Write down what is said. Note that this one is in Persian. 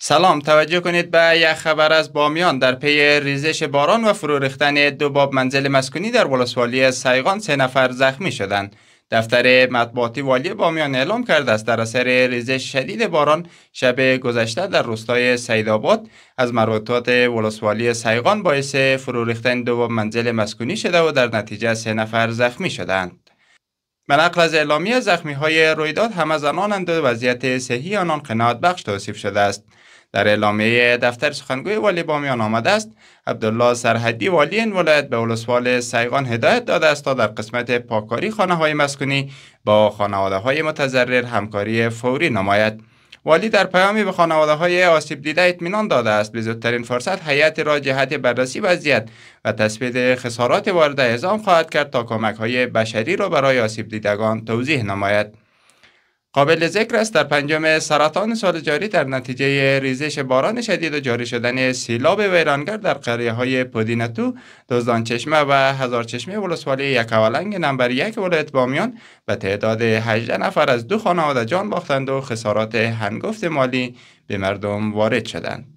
سلام توجه کنید به یک خبر از بامیان در پی ریزش باران و فرو ریختن دو باب منزل مسکونی در ولسوالی سیغان سه نفر زخمی شدند دفتر مطبوعاتی والی بامیان اعلام کرده است در اثر ریزش شدید باران شب گذشته در روستای سیدآباد از مربوطات ولسوالی سیغان باعث فرو ریختن دو باب منزل مسکونی شده و در نتیجه سه نفر زخمی شدند نقل از اعلامیه زخمی های رویداد همه از وضعیت صحی آنان قناعت بخش توصیف شده است در اعلامیه دفتر سخنگوی والی بامیان آمده است عبدالله سرحدی والی این ولایت به ولسوال سیغان هدایت داده است تا در قسمت پاکاری خانه های مسکونی با خانواده های متضرر همکاری فوری نماید والی در پیامی به خانواده های آسیب دیده اطمینان داده است به زودترین فرصت هیئت را جهت بررسی وضعیت و تثبیت خسارات وارده اعزام خواهد کرد تا کمک های بشری را برای آسیب دیدگان توضیح نماید قابل ذکر است در پنجم سرطان سال جاری در نتیجه ریزش باران شدید و جاری شدن سیلاب ویرانگر در قریه های پودینتو، دزدان چشمه و هزار چشمه ولسوالی یکاولنگ نمبر یک ولایت بامیان به تعداد 18 نفر از دو خانواده جان باختند و خسارات هنگفت مالی به مردم وارد شدند.